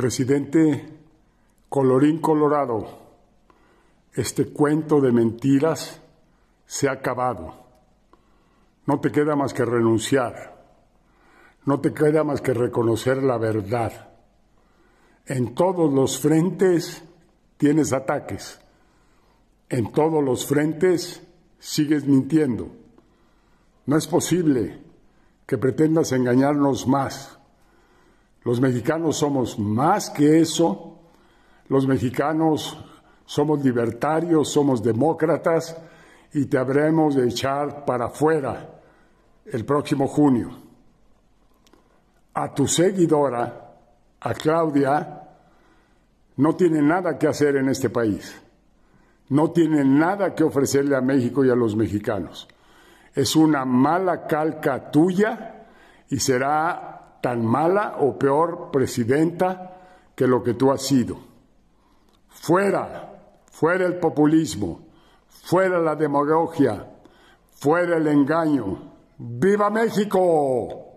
Presidente, colorín colorado, este cuento de mentiras se ha acabado. No te queda más que renunciar. No te queda más que reconocer la verdad. En todos los frentes tienes ataques. En todos los frentes sigues mintiendo. No es posible que pretendas engañarnos más. Los mexicanos somos más que eso. Los mexicanos somos libertarios, somos demócratas y te habremos de echar para afuera el próximo junio. A tu seguidora, a Claudia, no tiene nada que hacer en este país. No tiene nada que ofrecerle a México y a los mexicanos. Es una mala calca tuya y será tan mala o peor presidenta que lo que tú has sido. Fuera, fuera el populismo, fuera la demagogia, fuera el engaño. ¡Viva México!